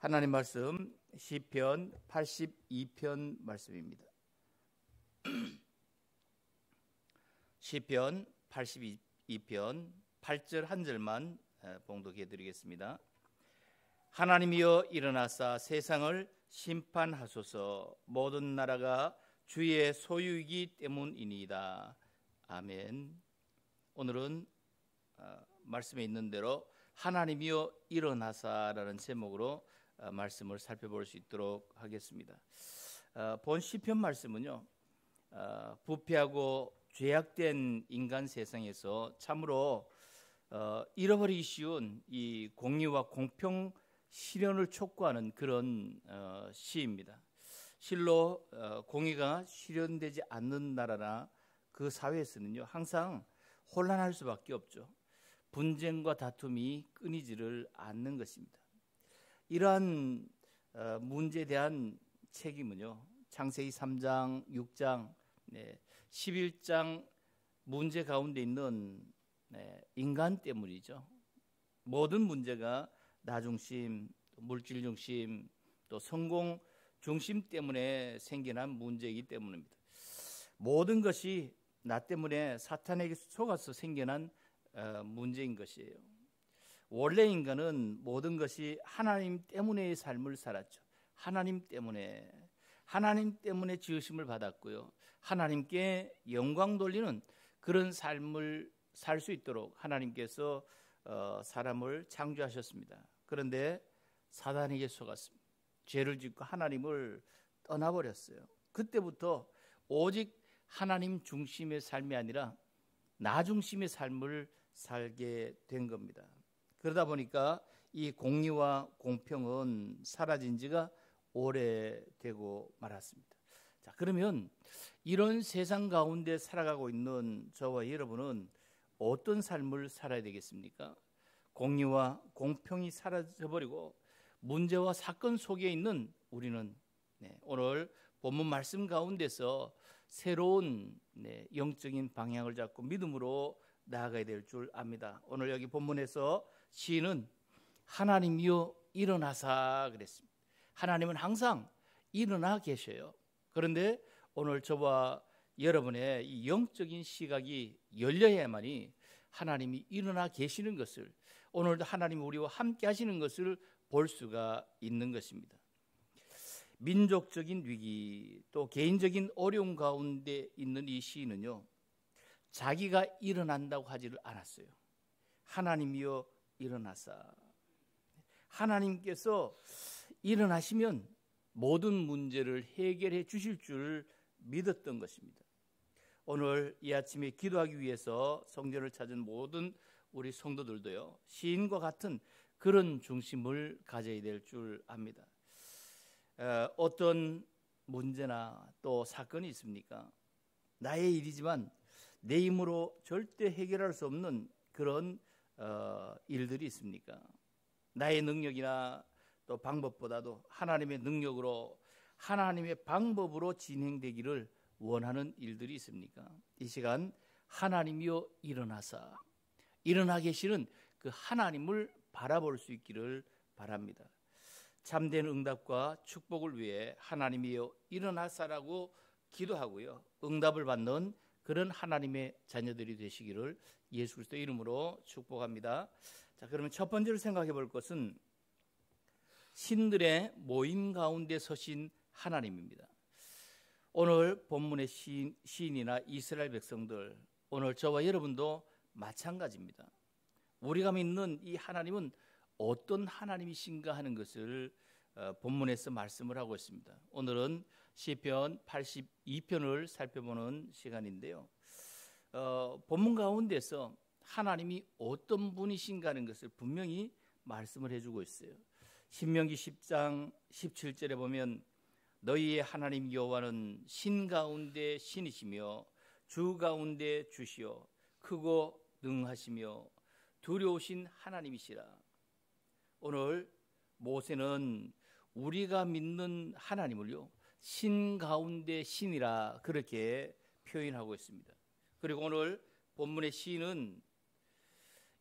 하나님 말씀 시편 82편 말씀입니다. 시편 82편 8절 한 절만 봉독해 드리겠습니다. 하나님이여 일어나사 세상을 심판하소서 모든 나라가 주의 소유이기 때문이니이다. 아멘. 오늘은 어, 말씀에 있는 대로 하나님이여 일어나사라는 제목으로 어, 말씀을 살펴볼 수 있도록 하겠습니다. 어, 본 시편 말씀은요. 어, 부패하고 죄악된 인간 세상에서 참으로 잃어버리기 쉬운 이 공의와 공평 실현을 촉구하는 그런 시입니다. 실로 공의가 실현되지 않는 나라나 그 사회에서는요 항상 혼란할 수밖에 없죠. 분쟁과 다툼이 끊이지를 않는 것입니다. 이러한 어, 문제에 대한 책임은요. 창세기 3장, 6장, 11장 문제 가운데 있는 네, 인간 때문이죠. 모든 문제가 나 중심, 물질 중심, 또 성공 중심 때문에 생겨난 문제이기 때문입니다. 모든 것이 나 때문에 사탄에게 속아서 생겨난 어, 문제인 것이에요. 원래 인간은 모든 것이 하나님 때문에의 삶을 살았죠. 하나님 때문에 하나님 때문에 지으심을 받았고요. 하나님께 영광 돌리는 그런 삶을 살 수 있도록 하나님께서 어, 사람을 창조하셨습니다. 그런데 사단에게 속았습니다. 죄를 짓고 하나님을 떠나버렸어요. 그때부터 오직 하나님 중심의 삶이 아니라 나 중심의 삶을 살게 된 겁니다. 그러다 보니까 이 공리와 공평은 사라진 지가 오래되고 말았습니다. 자, 그러면 이런 세상 가운데 살아가고 있는 저와 여러분은 어떤 삶을 살아야 되겠습니까? 공리와 공평이 사라져버리고 문제와 사건 속에 있는 우리는 네, 오늘 본문 말씀 가운데서 새로운 네, 영적인 방향을 잡고 믿음으로 나아가야 될 줄 압니다. 오늘 여기 본문에서 시인은 하나님이여 일어나사 그랬습니다. 하나님은 항상 일어나 계셔요. 그런데 오늘 저와 여러분의 이 영적인 시각이 열려야만이 하나님이 일어나 계시는 것을 오늘도 하나님 우리와 함께 하시는 것을 볼 수가 있는 것입니다. 민족적인 위기 또 개인적인 어려움 가운데 있는 이 시인은요 자기가 일어난다고 하지를 않았어요. 하나님이여 일어나사. 하나님께서 일어나시면 모든 문제를 해결해 주실 줄 믿었던 것입니다. 오늘 이 아침에 기도하기 위해서 성전을 찾은 모든 우리 성도들도요 시인과 같은 그런 중심을 가져야 될 줄 압니다. 어떤 문제나 또 사건이 있습니까? 나의 일이지만 내 힘으로 절대 해결할 수 없는 그런 어, 일들이 있습니까? 나의 능력이나 또 방법보다도 하나님의 능력으로 하나님의 방법으로 진행되기를 원하는 일들이 있습니까? 이 시간 하나님이여 일어나사 일어나 계시는 그 하나님을 바라볼 수 있기를 바랍니다. 참된 응답과 축복을 위해 하나님이여 일어나사라고 기도하고요. 응답을 받는 그런 하나님의 자녀들이 되시기를 예수 그리스도 이름으로 축복합니다. 자, 그러면 첫 번째로 생각해 볼 것은 신들의 모임 가운데 서신 하나님입니다. 오늘 본문의 시인, 시인이나 이스라엘 백성들 오늘 저와 여러분도 마찬가지입니다. 우리가 믿는 이 하나님은 어떤 하나님이신가 하는 것을 어, 본문에서 말씀을 하고 있습니다. 오늘은 시편 82편을 살펴보는 시간인데요. 어, 본문 가운데서 하나님이 어떤 분이신가 하는 것을 분명히 말씀을 해주고 있어요. 신명기 10장 17절에 보면 너희의 하나님 여호와는 신 가운데 신이시며 주 가운데 주시오 크고 능하시며 두려우신 하나님이시라 오늘 모세는 우리가 믿는 하나님을요, 신 가운데 신이라 그렇게 표현하고 있습니다. 그리고 오늘 본문의 신은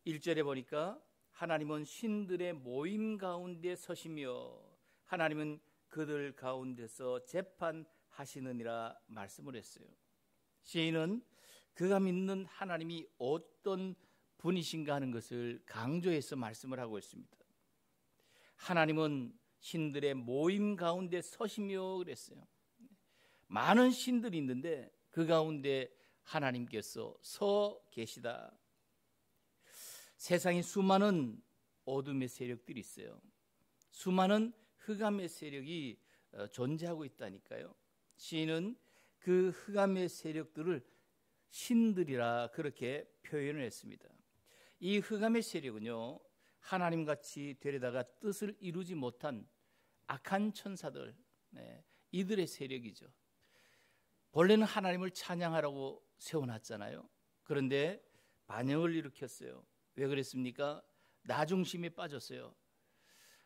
1절에 보니까 하나님은 신들의 모임 가운데 서시며 하나님은 그들 가운데서 재판하시느니라 말씀을 했어요. 시인은 그가 믿는 하나님이 어떤 분이신가 하는 것을 강조해서 말씀을 하고 있습니다. 하나님은 신들의 모임 가운데 서시며 그랬어요. 많은 신들이 있는데 그 가운데 하나님께서 서 계시다. 세상에 수많은 어둠의 세력들이 있어요. 수많은 흑암의 세력이 어, 존재하고 있다니까요. 시인은 그 흑암의 세력들을 신들이라 그렇게 표현을 했습니다. 이 흑암의 세력은요, 하나님 같이 되려다가 뜻을 이루지 못한 악한 천사들, 네, 이들의 세력이죠. 원래는 하나님을 찬양하라고 세워놨잖아요. 그런데 반영을 일으켰어요. 왜 그랬습니까? 나중심에 빠졌어요.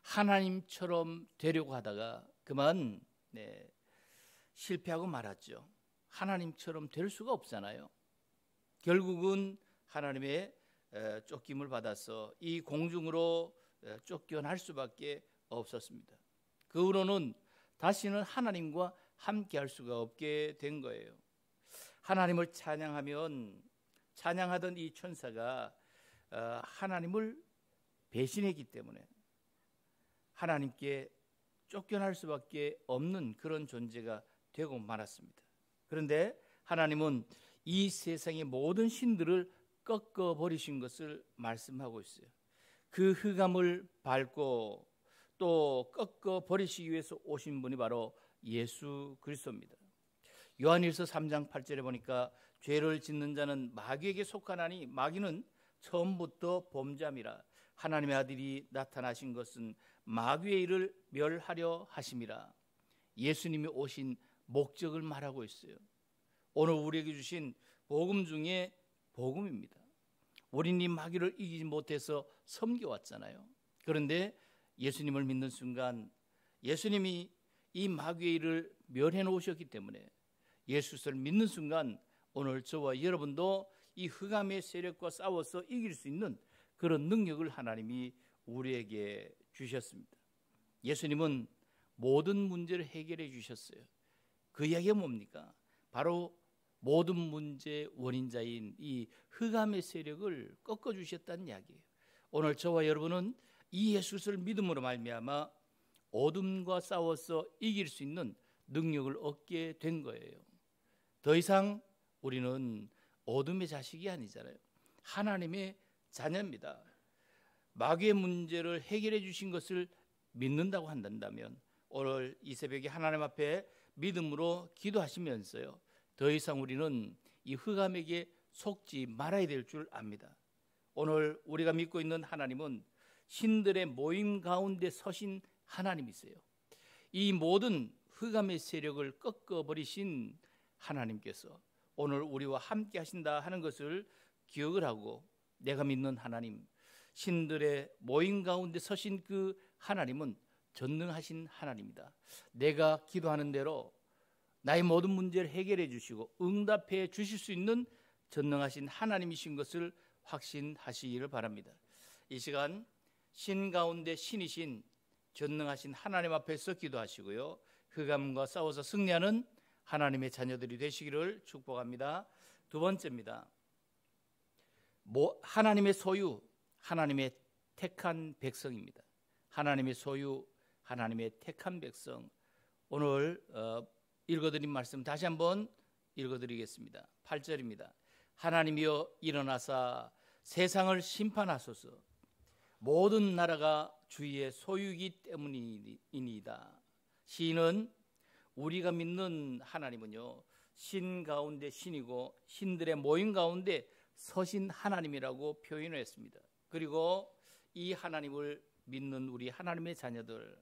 하나님처럼 되려고 하다가 그만 네, 실패하고 말았죠. 하나님처럼 될 수가 없잖아요. 결국은 하나님의 쫓김을 받아서 이 공중으로 쫓겨날 수밖에 없었습니다. 그 후로는 다시는 하나님과 함께 할 수가 없게 된 거예요. 하나님을 찬양하면 찬양하던 이 천사가 어, 하나님을 배신했기 때문에 하나님께 쫓겨날 수밖에 없는 그런 존재가 되고 말았습니다. 그런데 하나님은 이 세상의 모든 신들을 꺾어 버리신 것을 말씀하고 있어요. 그 흑암을 밟고 또 꺾어 버리시기 위해서 오신 분이 바로 예수 그리스도입니다. 요한일서 3장 8절에 보니까 죄를 짓는 자는 마귀에게 속하나니 마귀는 처음부터 범죄함이라 하나님의 아들이 나타나신 것은 마귀의 일을 멸하려 하심이라 예수님이 오신 목적을 말하고 있어요. 오늘 우리에게 주신 복음 중에 복음입니다. 우리는 이 마귀를 이기지 못해서 섬겨왔잖아요. 그런데 예수님을 믿는 순간 예수님이 이 마귀의 일을 멸해 놓으셨기 때문에 예수를 믿는 순간 오늘 저와 여러분도 이 흑암의 세력과 싸워서 이길 수 있는 그런 능력을 하나님이 우리에게 주셨습니다. 예수님은 모든 문제를 해결해 주셨어요. 그 이야기가 뭡니까? 바로 모든 문제의 원인자인 이 흑암의 세력을 꺾어 주셨다는 이야기예요. 오늘 저와 여러분은 이 예수를 믿음으로 말미암아 어둠과 싸워서 이길 수 있는 능력을 얻게 된 거예요. 더 이상 우리는 어둠의 자식이 아니잖아요. 하나님의 자녀입니다. 마귀의 문제를 해결해 주신 것을 믿는다고 한다면 오늘 이 새벽에 하나님 앞에 믿음으로 기도하시면서요. 더 이상 우리는 이 흑암에게 속지 말아야 될 줄 압니다. 오늘 우리가 믿고 있는 하나님은 신들의 모임 가운데 서신 하나님이세요. 이 모든 흑암의 세력을 꺾어버리신 하나님께서 오늘 우리와 함께 하신다 하는 것을 기억을 하고 내가 믿는 하나님, 신들의 모임 가운데 서신 그 하나님은 전능하신 하나님이다. 내가 기도하는 대로 나의 모든 문제를 해결해 주시고 응답해 주실 수 있는 전능하신 하나님이신 것을 확신하시기를 바랍니다. 이 시간 신 가운데 신이신 전능하신 하나님 앞에서 기도하시고요. 흑암과 그 싸워서 승리하는 하나님의 자녀들이 되시기를 축복합니다. 두 번째입니다. 하나님의 소유, 하나님의 택한 백성입니다. 하나님의 소유, 하나님의 택한 백성. 오늘 어, 읽어드린 말씀 다시 한번 읽어드리겠습니다. 8절입니다. 하나님이여 일어나사 세상을 심판하소서 모든 나라가 주의 소유기 때문이니이다. 신은 우리가 믿는 하나님은요 신 가운데 신이고 신들의 모임 가운데 서신 하나님이라고 표현 했습니다. 그리고 이 하나님을 믿는 우리 하나님의 자녀들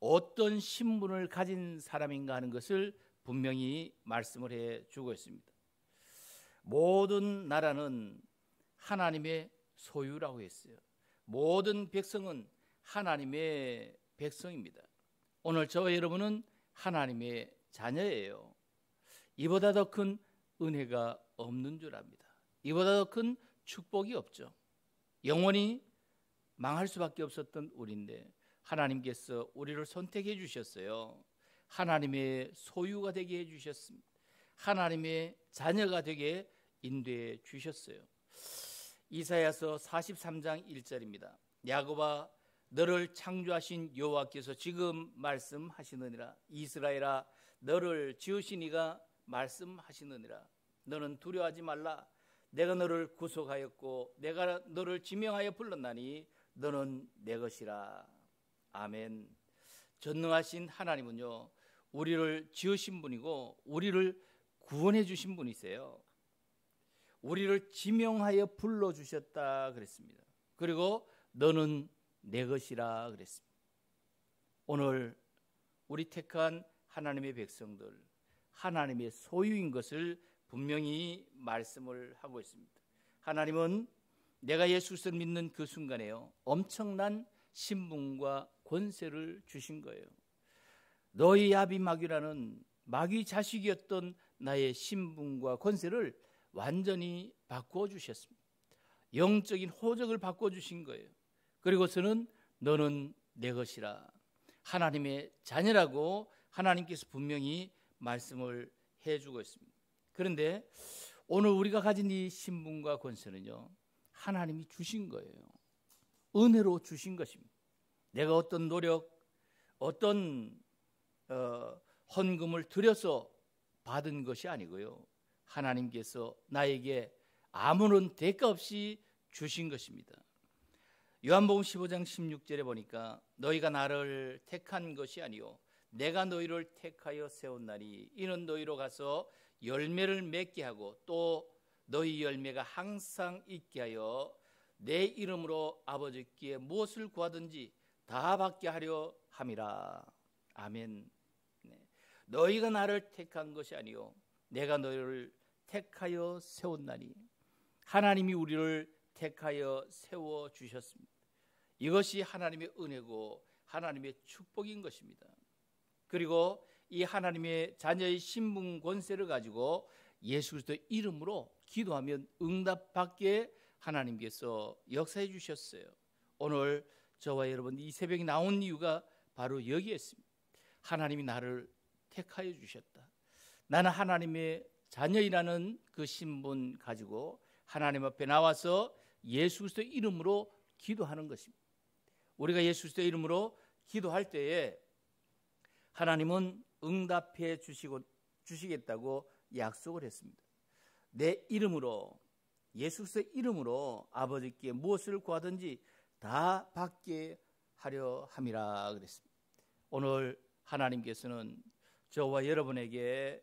어떤 신분을 가진 사람인가 하는 것을 분명히 말씀을 해 주고 있습니다. 모든 나라는 하나님의 소유라고 했어요. 모든 백성은 하나님의 백성입니다. 오늘 저와 여러분은 하나님의 자녀예요. 이보다 더 큰 은혜가 없는 줄 압니다. 이보다 더 큰 축복이 없죠. 영원히 망할 수밖에 없었던 우리인데 하나님께서 우리를 선택해 주셨어요. 하나님의 소유가 되게 해 주셨습니다. 하나님의 자녀가 되게 인도해 주셨어요. 이사야서 43장 1절입니다. 야곱아 너를 창조하신 여호와께서 지금 말씀하시느니라 이스라엘아 너를 지으신 이가 말씀하시느니라 너는 두려워하지 말라 내가 너를 구속하였고 내가 너를 지명하여 불렀나니 너는 내 것이라 아멘. 전능하신 하나님은요, 우리를 지으신 분이고, 우리를 구원해 주신 분이세요. 우리를 지명하여 불러 주셨다 그랬습니다. 그리고 너는 내 것이라 그랬습니다. 오늘 우리 택한 하나님의 백성들, 하나님의 소유인 것을 분명히 말씀을 하고 있습니다. 하나님은 내가 예수를 믿는 그 순간에요. 엄청난 신분과 권세를 주신 거예요. 너희 아비마귀라는 마귀 자식이었던 나의 신분과 권세를 완전히 바꾸어 주셨습니다. 영적인 호적을 바꿔 주신 거예요. 그리고서는 너는 내 것이라 하나님의 자녀라고 하나님께서 분명히 말씀을 해 주고 있습니다. 그런데 오늘 우리가 가진 이 신분과 권세는요. 하나님이 주신 거예요. 은혜로 주신 것입니다. 내가 어떤 노력, 어떤 어, 헌금을 들여서 받은 것이 아니고요. 하나님께서 나에게 아무런 대가 없이 주신 것입니다. 요한복음 15장 16절에 보니까 너희가 나를 택한 것이 아니요 내가 너희를 택하여 세웠나니 이는 너희로 가서 열매를 맺게 하고 또 너희 열매가 항상 있게 하여 내 이름으로 아버지께 무엇을 구하든지 다 받게 하려 함이라. 아멘. 네. 너희가 나를 택한 것이 아니요 내가 너희를 택하여 세웠나니 하나님이 우리를 택하여 세워 주셨습니다. 이것이 하나님의 은혜고 하나님의 축복인 것입니다. 그리고 이 하나님의 자녀의 신분 권세를 가지고 예수 그리스도 이름으로 기도하면 응답받게 하나님께서 역사해 주셨어요. 오늘 저와 여러분 이 새벽에 나온 이유가 바로 여기에 있습니다. 하나님이 나를 택하여 주셨다. 나는 하나님의 자녀이라는 그 신분 가지고 하나님 앞에 나와서 예수 그리스도 이름으로 기도하는 것입니다. 우리가 예수 그리스도 이름으로 기도할 때에 하나님은 응답해 주시고 주시겠다고 약속을 했습니다. 내 이름으로 예수의 이름으로 아버지께 무엇을 구하든지 다 받게 하려 함이라 그랬습니다. 오늘 하나님께서는 저와 여러분에게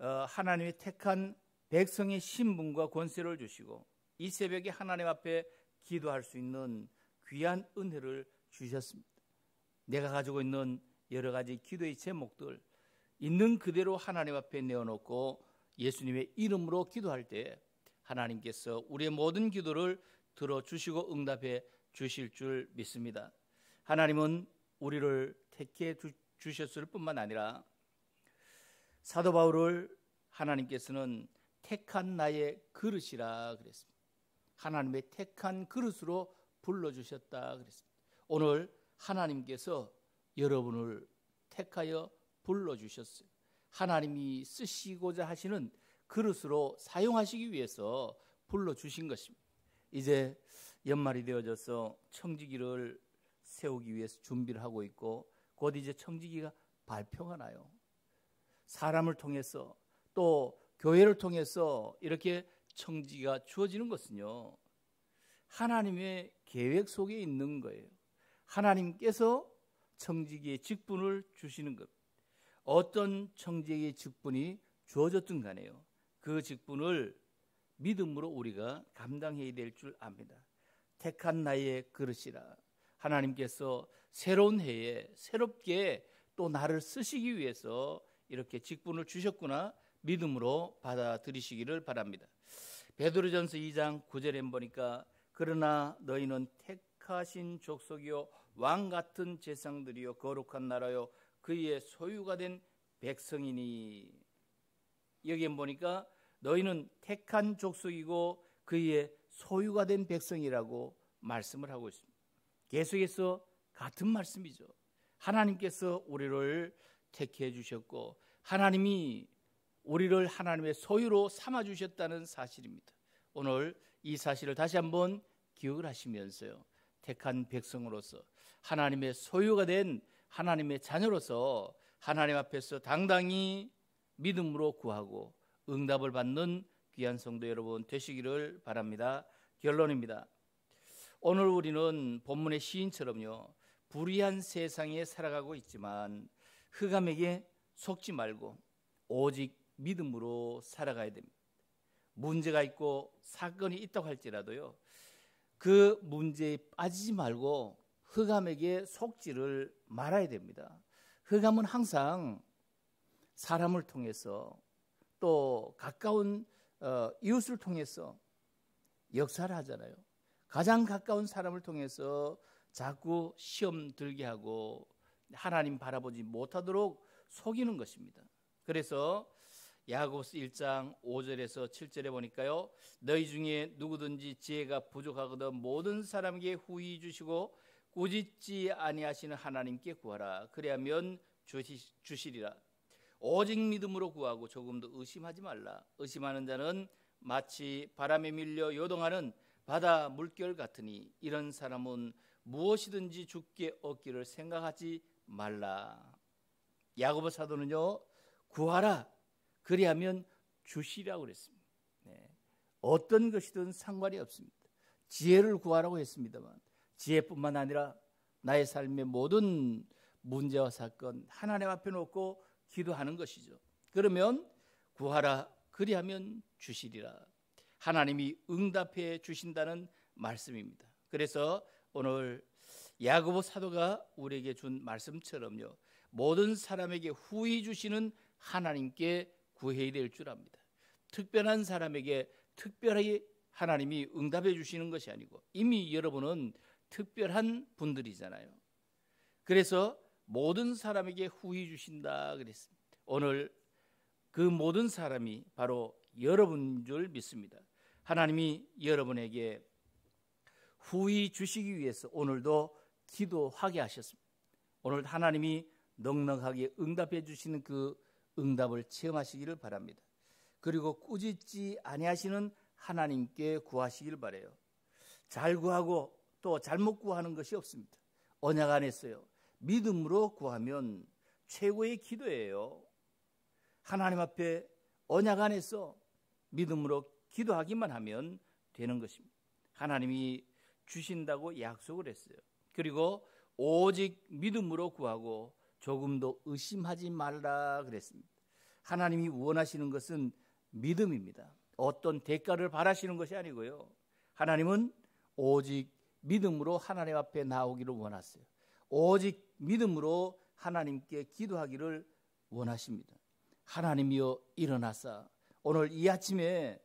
어, 하나님의 택한 백성의 신분과 권세를 주시고 이 새벽에 하나님 앞에 기도할 수 있는 귀한 은혜를 주셨습니다. 내가 가지고 있는 여러 가지 기도의 제목들 있는 그대로 하나님 앞에 내어놓고 예수님의 이름으로 기도할 때 하나님께서 우리의 모든 기도를 들어주시고 응답해 주실 줄 믿습니다. 하나님은 우리를 택해 주셨을 뿐만 아니라 사도 바울을 하나님께서는 택한 나의 그릇이라 그랬습니다. 하나님의 택한 그릇으로 불러주셨다 그랬습니다. 오늘 하나님께서 여러분을 택하여 불러주셨어요. 하나님이 쓰시고자 하시는 그릇으로 사용하시기 위해서 불러주신 것입니다. 이제 연말이 되어져서 청지기를 세우기 위해서 준비를 하고 있고 곧 이제 청지기가 발표가 나요. 사람을 통해서 또 교회를 통해서 이렇게 청지가 주어지는 것은요. 하나님의 계획 속에 있는 거예요. 하나님께서 청지기의 직분을 주시는 것. 어떤 청지기의 직분이 주어졌든 간에요. 그 직분을 믿음으로 우리가 감당해야 될 줄 압니다. 택한 나의 그릇이라 하나님께서 새로운 해에 새롭게 또 나를 쓰시기 위해서 이렇게 직분을 주셨구나 믿음으로 받아들이시기를 바랍니다. 베드로전서 2장 9절에 보니까 그러나 너희는 택하신 족속이요 왕 같은 제상들이요 거룩한 나라요 그의 소유가 된 백성이니 여기에 보니까 너희는 택한 족속이고 그의 소유가 된 백성이라고 말씀을 하고 있습니다. 계속해서 같은 말씀이죠. 하나님께서 우리를 택해 주셨고 하나님이 우리를 하나님의 소유로 삼아 주셨다는 사실입니다. 오늘 이 사실을 다시 한번 기억을 하시면서요. 택한 백성으로서 하나님의 소유가 된 하나님의 자녀로서 하나님 앞에서 당당히 믿음으로 구하고 응답을 받는 귀한 성도 여러분 되시기를 바랍니다. 결론입니다. 오늘 우리는 본문의 시인처럼요. 불의한 세상에 살아가고 있지만 흑암에게 속지 말고 오직 믿음으로 살아가야 됩니다. 문제가 있고 사건이 있다고 할지라도요. 그 문제에 빠지지 말고 흑암에게 속지를 말아야 됩니다. 흑암은 항상 사람을 통해서 또 가까운 어, 이웃을 통해서 역사를 하잖아요. 가장 가까운 사람을 통해서 자꾸 시험 들게 하고 하나님 바라보지 못하도록 속이는 것입니다. 그래서 야고보스 1장 5절에서 7절에 보니까요. 너희 중에 누구든지 지혜가 부족하거든 모든 사람에게 후이 주시고 꾸짖지 아니하시는 하나님께 구하라. 그래하면 주시, 주시리라. 오직 믿음으로 구하고 조금도 의심하지 말라. 의심하는 자는 마치 바람에 밀려 요동하는 바다 물결 같으니 이런 사람은 무엇이든지 죽게 얻기를 생각하지 말라. 야고보 사도는요 구하라 그리하면 주시라고 그랬습니다. 네. 어떤 것이든 상관이 없습니다. 지혜를 구하라고 했습니다만 지혜뿐만 아니라 나의 삶의 모든 문제와 사건 하나님 앞에 놓고 기도하는 것이죠. 그러면 구하라 그리하면 주시리라. 하나님이 응답해 주신다는 말씀입니다. 그래서 오늘 야고보 사도가 우리에게 준 말씀처럼요. 모든 사람에게 후히 주시는 하나님께 구해야 될 줄 압니다. 특별한 사람에게 특별히 하나님이 응답해 주시는 것이 아니고 이미 여러분은 특별한 분들이잖아요. 그래서 모든 사람에게 후히 주신다 그랬습니다. 오늘 그 모든 사람이 바로 여러분줄 믿습니다. 하나님이 여러분에게 후히 주시기 위해서 오늘도 기도하게 하셨습니다. 오늘 하나님이 넉넉하게 응답해 주시는 그 응답을 체험하시기를 바랍니다. 그리고 꾸짖지 아니하시는 하나님께 구하시길 바래요. 잘 구하고 또 잘못 구하는 것이 없습니다. 언약 안에서요. 믿음으로 구하면 최고의 기도예요. 하나님 앞에 언약 안에서 믿음으로 기도하기만 하면 되는 것입니다. 하나님이 주신다고 약속을 했어요. 그리고 오직 믿음으로 구하고 조금도 의심하지 말라 그랬습니다. 하나님이 원하시는 것은 믿음입니다. 어떤 대가를 바라시는 것이 아니고요. 하나님은 오직 믿음으로 하나님 앞에 나오기를 원하세요. 오직 믿음으로 하나님께 기도하기를 원하십니다. 하나님이여 일어나사 오늘 이 아침에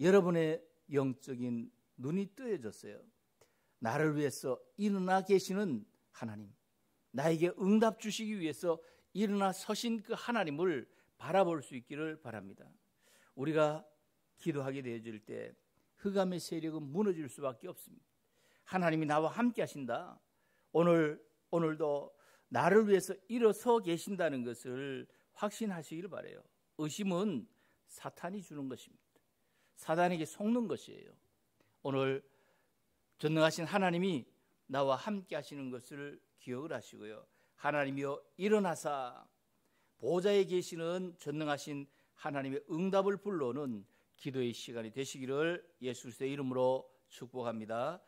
여러분의 영적인 눈이 뜨여졌어요. 나를 위해서 일어나 계시는 하나님, 나에게 응답 주시기 위해서 일어나 서신 그 하나님을 바라볼 수 있기를 바랍니다. 우리가 기도하게 되어질 때 흑암의 세력은 무너질 수밖에 없습니다. 하나님이 나와 함께 하신다. 오늘 오늘도 나를 위해서 일어서 계신다는 것을 확신하시길 바래요. 의심은 사탄이 주는 것입니다. 사단에게 속는 것이에요. 오늘 전능하신 하나님이 나와 함께 하시는 것을 기억을 하시고요. 하나님이여 일어나사 보좌에 계시는 전능하신 하나님의 응답을 불러오는 기도의 시간이 되시기를 예수의 이름으로 축복합니다.